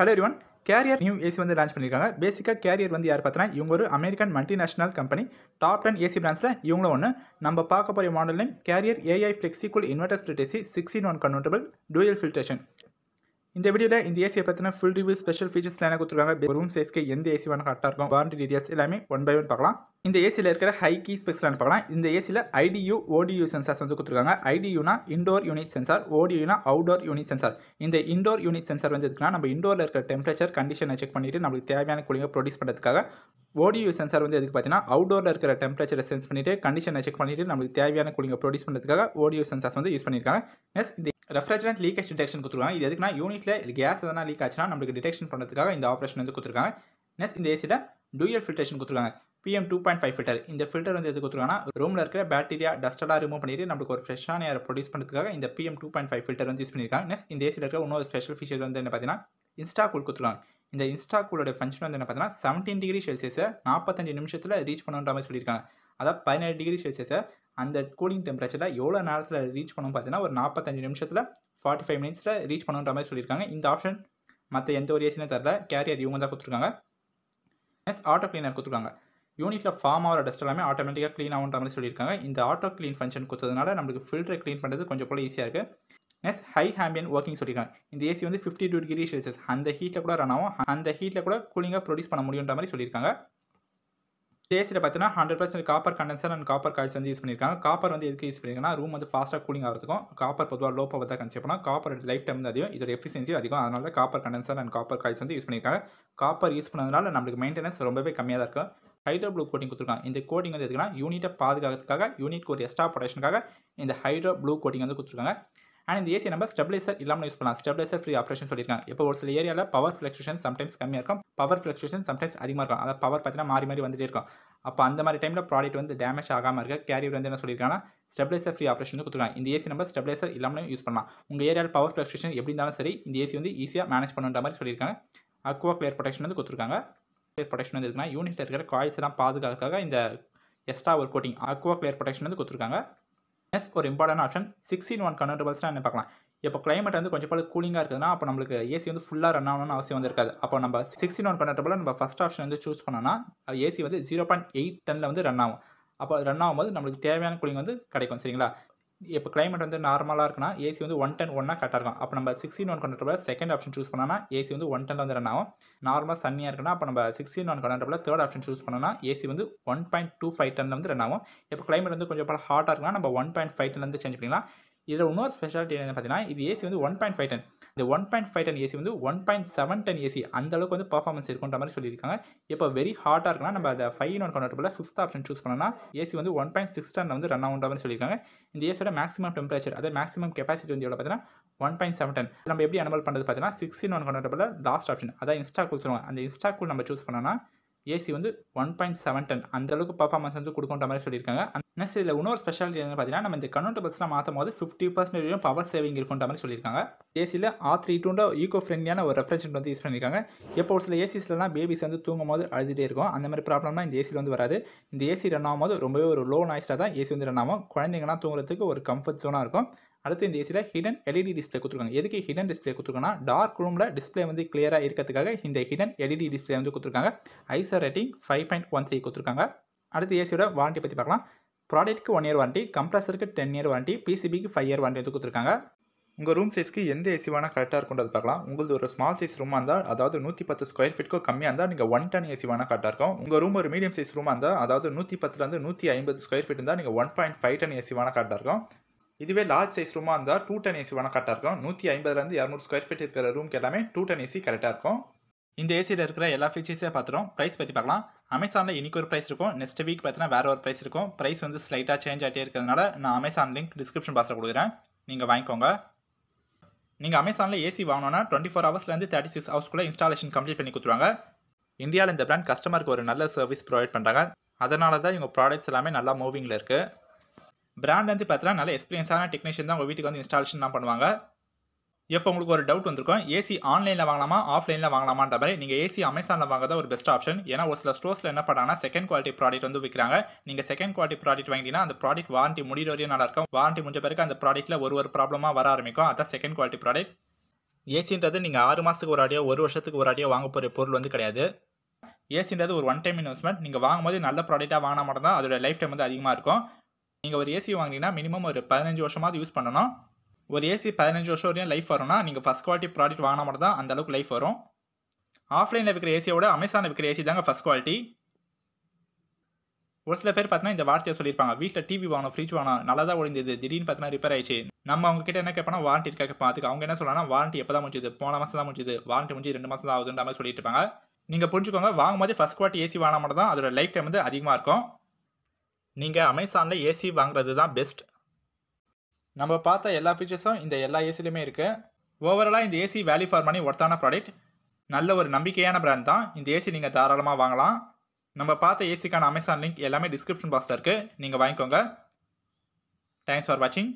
hello one carrier new AC வந்து launch பண்ணியிருக்காங்க பேசிக்காக கேரியர் வந்து யார் பார்த்தனா இவங்க ஒரு American multinational company top ten AC பிராண்ட்ஸில் இவங்களும் ஒன்று நம்ம பார்க்க போகிற name carrier AI flexicool inverter split AC six in one convertible dual filtration இந்த வீடியோவில் இந்த ஏசியை பற்றின ஃபுல் ரிவ்யூ ஸ்பெஷல் ஃபீச்சர்ஸ் என்ன கொடுத்துருக்காங்க ரூம் சைஸ்க்கு எந்த ஏசி வேணும் கரெக்டாக இருக்கும் வாரண்டி டீடைல்ஸ் எல்லாமே ஒன் பை ஒன் பார்க்கலாம் இந்த ஏசியில் இருக்கிற ஹை கீ ஸ்பெக்ஸ்லாம் பார்க்கலாம் இந்த ஏசியில் ஐடியு ஓடியு சென்சார்ஸ் வந்து கொடுத்துருக்காங்க ஐடியூனா இண்டோர் யூனிட் சென்சார் ஓடியூனா அவுடோர் யூனிட் சென்சார் இந்த இண்டோர் யூனிட் சென்சார் வந்து எதுக்குன்னா நம்ம இண்டோரில் இருக்கிற டெம்பரேச்சர் கண்டிஷனை செக் பண்ணிவிட்டு நம்மளுக்கு தேவையான கூலிங்கை ப்ரொடியூஸ் பண்ணுறதுக்காக ஓடியூ சென்சார் வந்து எதுக்கு பார்த்தீங்கன்னா அவுடோரில் இருக்கிற டெம்பரேச்சரை சென்ஸ் பண்ணிவிட்டு கண்டிஷனை செக் பண்ணிட்டு நம்மளுக்கு தேவையான கூலிங்கை ப்ரொடியூஸ் பண்ணுறதுக்காக ஓடியூ சென்சார்ஸ் வந்து யூஸ் பண்ணியிருக்காங்க எஸ் இந்த ரெஃப்ரிஜரண்ட் லீக்கேஜ் டிடெக்ஷன் கொடுத்துருக்காங்க இது எதுக்குன்னா யூனிட்ல கேஸ் எதனா லீக் ஆச்சுன்னா நம்மளுக்கு டிடெக்ஷன் பண்ணுறதுக்காக இந்த ஆப்ரேஷன் வந்து கொடுத்துருக்காங்க நெக்ஸ்ட் இந்த ஏசியில் டூயல் ஃபில்ட்ரேஷன் கொடுத்துருக்காங்க PM two point five filter இந்த ஃபில்டர் வந்து எது கொடுத்துருக்காங்கன்னா ரூமில் இருக்கிற பேக்டீரியா டஸ்டெல்லாம் ரிமூவ் பண்ணிட்டு நம்மளுக்கு ஒரு ஃப்ரெஷ்ஷான ஏர் ப்ரொடியூஸ் பண்ணுறதுக்காக இந்த PM two point five filter வந்து யூஸ் பண்ணியிருக்காங்க நெக்ஸ்ட் இந்த ஏசியில் இருக்கிற இன்னொரு ஸ்பெஷல் ஃபீச்சர் வந்து என்ன பார்த்தீங்கன்னா இன்ஸ்டா கூல் கொடுத்துருக்காங்க இந்த இன்ஸ்டா கூலோட ஃபங்க்ஷன் வந்து என்ன பார்த்தீங்கன்னா செவன்டீன் டிகிரி செல்சியஸை நாற்பத்தஞ்சு நிமிஷத்தில் ரீச் பண்ணுன்ற மாதிரி சொல்லியிருக்காங்க அதாவது பதினேழு டிகிரி செல்சியஸை அந்த கூலிங் டெம்பரேச்சரில் எவ்வளோ நேரத்தில் ரீச் பண்ணணும் பார்த்தீங்கன்னா ஒரு நாற்பத்தஞ்சு நிமிஷத்தில் ஃபார்ட்டி ஃபைவ் மினிட்ஸில் ரீச் பண்ணுன்ற மாதிரி சொல்லியிருக்காங்க இந்த ஆப்ஷன் மற்ற எந்த ஒரு ஏசினும் தரல கேரியர் இவங்க தான் கொடுத்துருக்காங்க எஸ் ஆட்டோ கிளீனர் கொடுத்துருக்காங்க யூனிட்டில் ஃபார்ம் ஆகிற டஸ்ட் எல்லாமே ஆட்டோமேட்டிக்காக க்ளீன் ஆகுற மாதிரி சொல்லியிருக்காங்க இந்த ஆட்டோ க்ளீன் ஃபங்க்ஷன் கொடுத்ததுனால நம்மளுக்கு ஃபில்டரை க்ளீன் பண்ணுறது கொஞ்சம் போல ஈஸியாக இருக்குது நெக்ஸ்ட் ஹை ஹேம்பியன் ஒர்க்கிங் சொல்லியிருக்காங்க இந்த ஏசி வந்து ஃபிஃப்டி டூ டிகிரி செல்சியஸ் அந்த ஹீட்டில் கூட ரன் ஆகும் அந்த ஹீட்டில் கூட கூலிங்காக ப்ரொடியூஸ் பண்ண முடியுன்ற மாதிரி சொல்லியிருக்காங்க ஏசியில் பார்த்தீங்கன்னா hundred percent copper condenser and copper coils வந்து யூஸ் பண்ணியிருக்காங்க காப்பர் வந்து எதுக்கு யூஸ் பண்ணியிருக்காங்கன்னா ரூம் வந்து ஃபாஸ்ட்டாக கூலிங் ஆகிறதுக்கும் காப்பர் பொதுவாக லோ பவர் தான் கன்சியர் பண்ணால் காப்பர் லைஃப் டைம் வந்து அதிகம் இதோட எஃபிஷியன்சி அதிகம் அதனால தான் copper condenser and copper coils வந்து யூஸ் பண்ணியிருக்காங்க காப்பர் யூஸ் பண்ணதுனால நம்மளுக்கு மெயின்டெனன்ஸ் ரொம்பவே கம்மியாக தான் இருக்கும் ஹைட்ரோ ப்ளூ கோட்டிங் கொடுத்துருக்காங்க இந்த கோட்டிங் வந்து எதுக்குன்னா யூனிட்டை பாதுகாக்கிறதுக்காக யூனிட் ஒரு எக்ஸ்ட்ரா ப்ரொடக்ஷனுக்காக இந்த ஹைட்ரோ ப்ளூ கோட்டிங் வந்து கொடுத்துருக்காங்க அண்ட் இந்த ஏசி நம்ம ஸ்டெபிலைசர் இல்லாமல் யூஸ் பண்ணலாம் ஸ்டெபிலைசர் ஃப்ரீ ஆப்ரேஷன் சொல்லியிருக்காங்க இப்போ ஒரு சில ஏரியாவில் பவர் ஃப்ளக்ஷுவேஷன் சம்டைம்ஸ் கம்மியாக இருக்கும் பவர் ஃப்ளக்ஷுவேஷன் சம்டைம்ஸ் அதிகமாக இருக்கும் அதாவது பவர் பார்த்தீங்கன்னா மாறி மாறி வந்துட்டு இருக்கும் அப்போ அந்த மாதிரி டைமில் ப்ராடக்ட் வந்து டேமேஜ் ஆகாமல் இருக்க கேரியர் வந்து என்ன சொல்லியிருக்காங்கன்னா ஸ்டெபிலைசர் ஃப்ரீ ஆப்ரேஷன் வந்து கொடுத்துருக்காங்க இந்த ஏசி நம்ம ஸ்டெபிலைசர் இல்லாமல் யூஸ் பண்ணலாம் உங்கள் ஏரியாவில் பவர் ஃப்ளக்ஷுவேஷன் எப்படி இருந்தாலும் சரி இந்த ஏசி வந்து ஈஸியாக மேனேஜ் பண்ணுற மாதிரி சொல்லியிருக்காங்க அக்வா கிளியர் ப்ரொடெக்ஷன் வந்து கொடுத்துருக்காங்க கிளியர் ப்ரொடெக்ஷன் வந்து இருக்குன்னா யூனிட்டில் இருக்கிற காய்ஸ் எல்லாம் இந்த எஸ்ட்ரா ஒரு கோட்டிங் அக்வா கிளியர் ப்ரொடெக்ஷன் வந்து கொடுத்துருக்காங்க நெக்ஸ்ட் ஒரு important option six in one கன்வெர்டபிள்ஸ்னால் என்ன பார்க்கலாம் இப்போ கிளைமேட் வந்து கொஞ்சம் போல கூலிங்காக இருக்குதுன்னா அப்போ நம்மளுக்கு ஏசி வந்து ஃபுல்லாக ரன் ஆகணும்னு அவசியம் வந்துருக்காது அப்போ நம்ம சிக்ஸ் இன் ஒன் கன்வெர்டபிள் நம்ம ஃபஸ்ட் ஆப்ஷன் வந்து சூஸ் பண்ணோம்னா ஏசி வந்து ஜீரோ பாயிண்ட் எயிட் டென்னில் வந்து ரன் ஆகும் அப்போ ரன் ஆகும்போது நம்மளுக்கு தேவையான கூலிங் வந்து கிடைக்கும் சரிங்களா இப்போ கிளைமேட் வந்து நார்மலாக இருக்குன்னா ஏசி வந்து ஒன் டென் ஒன்னாக கரெக்டாக இருக்கும் அப்போ நம்ம six in one convertible second option choose பண்ணோம்னா ஏசி வந்து ஒன் டென் வந்து ரன் ஆகும் நார்மலாக சன்னியாக இருக்குன்னா அப்போ நம்ம six in one convertible third option choose பண்ணோம்னா ஏசி வந்து ஒன் பாயிண்ட் டூ ஃபைவ் டென்ல வந்து ரன் ஆகும் இப்போ கிளைமேட் வந்து கொஞ்சம் பல ஹாட்டாக இருக்குன்னா நம்ம ஒன் பாயிண்ட் ஃபைவ் டென்லேருந்து சேஞ்ச் பண்ணிக்கலாம் இதில் இன்னொரு ஸ்பெஷாலிட்டி என்னென்னு பார்த்தீங்கன்னா இது ஏசி வந்து ஒன் பாயிண்ட் ஃபைவ் டென் இந்த one point five ton AC வந்து one point seven ton AC அந்த அளவுக்கு வந்து பர்ஃபார்மன்ஸ் இருக்குன்ற மாதிரி சொல்லியிருக்காங்க இப்போ வெரி ஹாட்டாக இருக்குன்னா நம்ம அதை five one convertible fifth option choose பண்ணால் ஏசி வந்து ஒன் பாயிண்ட் சிக்ஸ் டென் வந்து ரன் ஆகுன்ற மாதிரி சொல்லியிருக்காங்க இந்த ஏசியோட மேக்ஸிமம் டெம்பரேச்சர் அதாவது மேக்ஸிமம் கெப்பாசிட்டி வந்து எவ்வளோ பார்த்தீங்கன்னா ஒன் பாயிண்ட் செவன் டன் நம்ம எப்படி அனபல் பண்ணுறது பார்த்தீங்கன்னா six in one convertible last option அதான் இன்ஸ்டா கூல் சொல்லுவாங்க அந்த இன்ஸ்டா கூல் நம்ம சூஸ் பண்ணோன்னா ஏசி வந்து ஒன் பாயிண்ட் செவன் டன் அளவுக்கு பர்ஃபார்மன்ஸ் வந்து கொடுக்குன்ற மாதிரி சொல்லியிருக்காங்க நெக்ஸ்ட் இதில் இன்னொரு ஸ்பெஷாலிட்டி என்னன்னு பார்த்தீங்கன்னா நம்ம இந்த பஸ்ஸில் மாற்றும் போது ஃபிஃப்டி பர்சன்டேஜ் பவர் சேவிங் இருக்குன்ற மாதிரி சொல்லியிருக்காங்க ஏசியில் ஆ த்ரீ டூண்டோ ஈகோ ஃப்ரெண்ட்லியான ஒரு ரெஃப்ரிஜரேட் வந்து யூஸ் பண்ணியிருக்காங்க எப்போ ஒரு சில ஏசிஸ்லாம் பேபிஸ் வந்து தூங்கும் போது அழுதுகிட்டே இருக்கும் அந்த மாதிரி ப்ராப்ளம்லாம் இந்த ஏசியில் வந்து வராது இந்த ஏசி ரன் ஆகும்போது ரொம்பவே ஒரு லோ நாய்ஸில் தான் ஏசி வந்து ரன் ஆகும் குழந்தைங்கலாம் தூங்குறதுக்கு ஒரு கம்ஃபர்ட் ஜோனாக இருக்கும் அடுத்து இந்த ஏசியில் ஹிடன் எல்இடி டிஸ்பிளே கொடுத்துருக்காங்க எதுக்கு ஹிடன் டிஸ்பிளே கொடுத்துருக்காங்கன்னா டார்க் ரூமில் டிஸ்பிளே வந்து கிளியராக இருக்கிறதுக்காக இந்த ஹிடன் எல்இடி டிஸ்பிளே வந்து கொடுத்துருக்காங்க ISEER rating five point one three கொடுத்துருக்காங்க அடுத்து ஏசியோட வாரண்டி பற்றி பார்க்கலாம் ப்ராடக்ட்க்கு ஒன் இயர் வாரண்ட்டி கம்ப்ரஸருக்கு டென் இயர் வாரண்ட்டி பிசிபிக்கு ஃபைவ் இயர் வாரண்ட்டி வந்து கொடுத்துருக்காங்க உங்கள் ரூம் சைஸ்க்கு எந்த ஏசி வேணால் கரெக்டாக இருக்கும்ன்றது பார்க்கலாம் உங்களுக்கு ஒரு ஸ்மால் சைஸ் ரூமாக இருந்தால் அதாவது நூற்றி பத்து ஸ்கொயர் ஃபீட்க்கும் கம்மியாக இருந்தால் நீங்கள் ஒன் டன் ஏசி வேணால் கரெக்டாக இருக்கும் உங்கள் ரூம் ஒரு மீடியம் சைஸ் ரூமாக இருந்தால் அதாவது நூற்றி பத்துலேருந்து நூற்றி ஐம்பது ஸ்கொயர் ஃபீட் இருந்தால் நீங்கள் one point five ton AC வேணால் கரெக்டாக இருக்கும் இதுவே லார்ஜ் சைஸ் ரூமாக இருந்தால் டூ டென் ஏசி வேணால் கரெக்டாக இருக்கும் நூற்றி ஐம்பதுலேருந்து இரநூறு ஸ்கொயர் ஃபீட் இருக்கிற ரூம்க்கு எல்லாமே டூ டென் ஏசி கரெக்டாக இருக்கும் இந்த ஏசியில் இருக்கிற எல்லா ஃபீச்சர்ஸே பார்த்துரும் ப்ரைஸ் பற்றி பார்க்கலாம் அமேசானில் இன்றைக்கி ஒரு ப்ரைஸ் இருக்கும் நெக்ஸ்ட் வீக் பார்த்தீங்கன்னா வேறு ஒரு ப்ரைஸ் இருக்கும் ப்ரைஸ் வந்து ஸ்லைட்டாக சேஞ்ச் ஆகிட்டே இருக்கிறதுனால நான் அமேசான் லிங்க் டிஸ்கிரிப்ஷன் பாக்ஸில் கொடுக்குறேன் நீங்கள் வாங்கிக்கோங்க நீங்கள் அமேசானில் ஏசி வாங்கினா டுவெண்ட்டி ஃபோர் ஹவர்ஸ்லேருந்து தேர்ட்டி சிக்ஸ் ஹவர்ஸ்க்குள்ளே இன்ஸ்டாலேஷன் கம்ப்ளீட் பண்ணி கொடுத்துருவாங்க இந்தியாவில் இந்த பிராண்ட் கஸ்டமருக்கு ஒரு நல்ல சர்வீஸ் ப்ரொவைட் பண்ணுறாங்க அதனால தான் இவங்க ப்ராடக்ட்ஸ் எல்லாமே நல்லா மூவிங்கில் இருக்குது பிராண்ட் வந்து பார்த்தீங்கன்னா நல்ல எக்ஸ்பீரியன்ஸான டெக்னீஷியன் தான் உங்கள் வீட்டுக்கு வந்து இன்ஸ்டாலேஷன் தான் பண்ணுவாங்க எப்போ உங்களுக்கு ஒரு டவுட் வந்திருக்கும் ஏசி ஆன்லைனில் வாங்கலாமா ஆஃப்லைனில் வாங்கலாமான்ற மாதிரி நீங்கள் ஏசி அமேசானில் வாங்குறத ஒரு பெஸ்ட் ஆப்ஷன் ஏன்னா ஒரு சில ஸ்டோர்ஸில் என்ன பண்ணாங்கன்னா செகண்ட் குவாலிட்டி ப்ராடக்ட் வந்து விற்கிறாங்க நீங்கள் செகண்ட் குவாலிட்டி ப்ராடக்ட் வாங்கிட்டீங்கன்னா அந்த ப்ராடக்ட் வாரண்டி முடிவு வரையும் நல்லாயிருக்கும் வாரண்டி முடிஞ்ச பிறகு அந்த ப்ராடக்ட்டில் ஒரு ஒரு ப்ராப்ளமாக வர ஆரம்பிக்கும் அதான் செகண்ட் குவாலிட்டி ப்ராடக்ட் ஏசின்றது நீங்கள் ஆறு மாதத்துக்கு ஒரு ஆடியோ ஒரு வருஷத்துக்கு ஒரு ஆடியோ வாங்க போகிற பொருள் வந்து கிடையாது ஏசின்றது ஒரு ஒன் டைம் இன்வெஸ்ட்மெண்ட் நீங்கள் வாங்கும்போது நல்ல ப்ராடக்ட்டாக வாங்கினா மட்டும் தான் அதோட லைஃப் டைம் வந்து அதிகமாக இருக்கும் நீங்கள் ஒரு ஏசி வாங்கினீங்கன்னா மினிமம் ஒரு பதினஞ்சு வருஷமாவது யூஸ் பண்ணணும் ஒரு ஏசி பதினஞ்சு வருஷம் வரையும் லைஃப் வரும்னா நீங்கள் ஃபஸ்ட் குவாலிட்டி ப்ராடக்ட் வாங்கினா மட்டும் தான் அந்தளவுக்கு லைஃப் வரும் ஆஃப்லைனில் விற்கிற ஏசியோட அமேசானில் விற்கிற ஏசி தாங்க ஃபஸ்ட் குவாலிட்டி ஒரு சில பேர் பார்த்தீங்கன்னா இந்த வார்த்தையை சொல்லியிருப்பாங்க வீட்டில் டிவி வாங்கணும் ஃப்ரிட்ஜ் வாங்கணும் நல்லா தான் ஒழிஞ்சது திடீர்னு பார்த்தீங்கன்னா ரிப்பேர் ஆயிடுச்சு நம்ம அவங்க கிட்ட என்ன கேட்போம்னா வாரண்ட்டி இருக்க கேட்பா அதுக்கு அவங்க என்ன சொல்லலாம் வாரண்ட்டி எப்போ தான் முடிஞ்சது போன மாதம் தான் முடிஞ்சது வாரண்ட்டி முடிஞ்சு ரெண்டு மாதம் தான் ஆகுதுன்ற மாதிரி சொல்லிட்டு இருப்பாங்க நீங்கள் புரிஞ்சுக்கோங்க வாங்கும்போது ஃபஸ்ட் குவாலிட்டி ஏசி வாங்கினா மட்டும் தான் அதோட லைஃப் டைம் வந்து அதிகமாக இருக்கும் நீங்கள் அமேசானில் ஏசி வாங்குறது தான் பெஸ்ட் நம்ம பார்த்த எல்லா ஃபீச்சர்ஸும் இந்த எல்லா ஏசிலையுமே இருக்குது ஓவராலாக இந்த ஏசி வேல்யூ ஃபார் மணி ஒர்த்தான ப்ராடக்ட் நல்ல ஒரு நம்பிக்கையான பிராண்ட் தான் இந்த ஏசி நீங்கள் தாராளமாக வாங்கலாம் நம்ம பார்த்த ஏசிக்கான அமேசான் லிங்க் எல்லாமே டிஸ்கிரிப்ஷன் பாக்ஸில் இருக்குது நீங்கள் வாங்கிக்கோங்க தேங்க்ஸ் ஃபார் வாட்சிங்